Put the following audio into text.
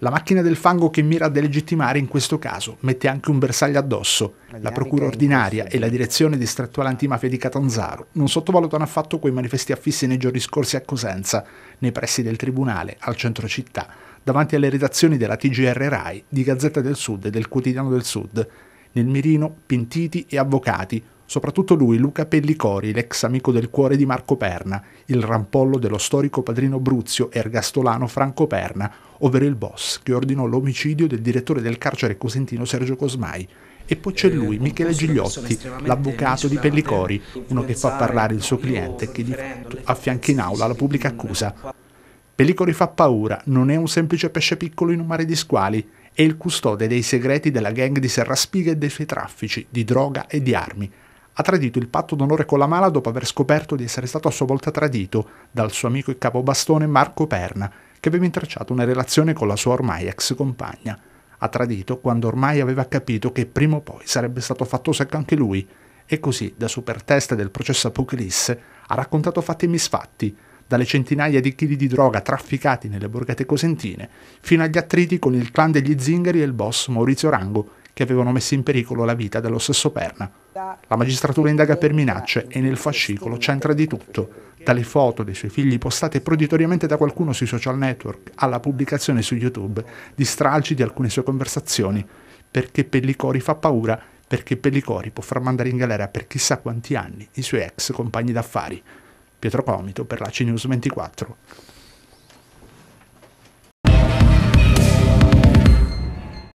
La macchina del fango che mira a delegittimare in questo caso mette anche un bersaglio addosso. La procura ordinaria e la direzione distrettuale antimafia di Catanzaro non sottovalutano affatto quei manifesti affissi nei giorni scorsi a Cosenza, nei pressi del tribunale, al centro città, davanti alle redazioni della TGR Rai, di Gazzetta del Sud e del Quotidiano del Sud. Nel mirino, pentiti e avvocati, Soprattutto lui, Luca Pellicori, l'ex amico del cuore di Marco Perna, il rampollo dello storico padrino Bruzio ergastolano Franco Perna, ovvero il boss che ordinò l'omicidio del direttore del carcere cosentino Sergio Cosmai. E poi c'è eh, lui, Michele Gigliotti, l'avvocato di Pellicori, uno che fa parlare il suo cliente che di fatto affianca in aula la pubblica accusa. Pellicori fa paura, non è un semplice pesce piccolo in un mare di squali, è il custode dei segreti della gang di Serraspiga e dei suoi traffici di droga e di armi ha tradito il patto d'onore con la mala dopo aver scoperto di essere stato a sua volta tradito dal suo amico e capobastone Marco Perna, che aveva intracciato una relazione con la sua ormai ex compagna. Ha tradito quando ormai aveva capito che prima o poi sarebbe stato fatto secco anche lui, e così, da supertesta del processo Apocalisse, ha raccontato fatti e misfatti, dalle centinaia di chili di droga trafficati nelle borgate cosentine, fino agli attriti con il clan degli zingari e il boss Maurizio Rango, che avevano messo in pericolo la vita dello stesso Perna. La magistratura indaga per minacce e nel fascicolo c'entra di tutto, dalle foto dei suoi figli postate proditoriamente da qualcuno sui social network alla pubblicazione su YouTube di stralci di alcune sue conversazioni, perché Pellicori fa paura, perché Pellicori può far mandare in galera per chissà quanti anni i suoi ex compagni d'affari. Pietro Comito per la CNews 24.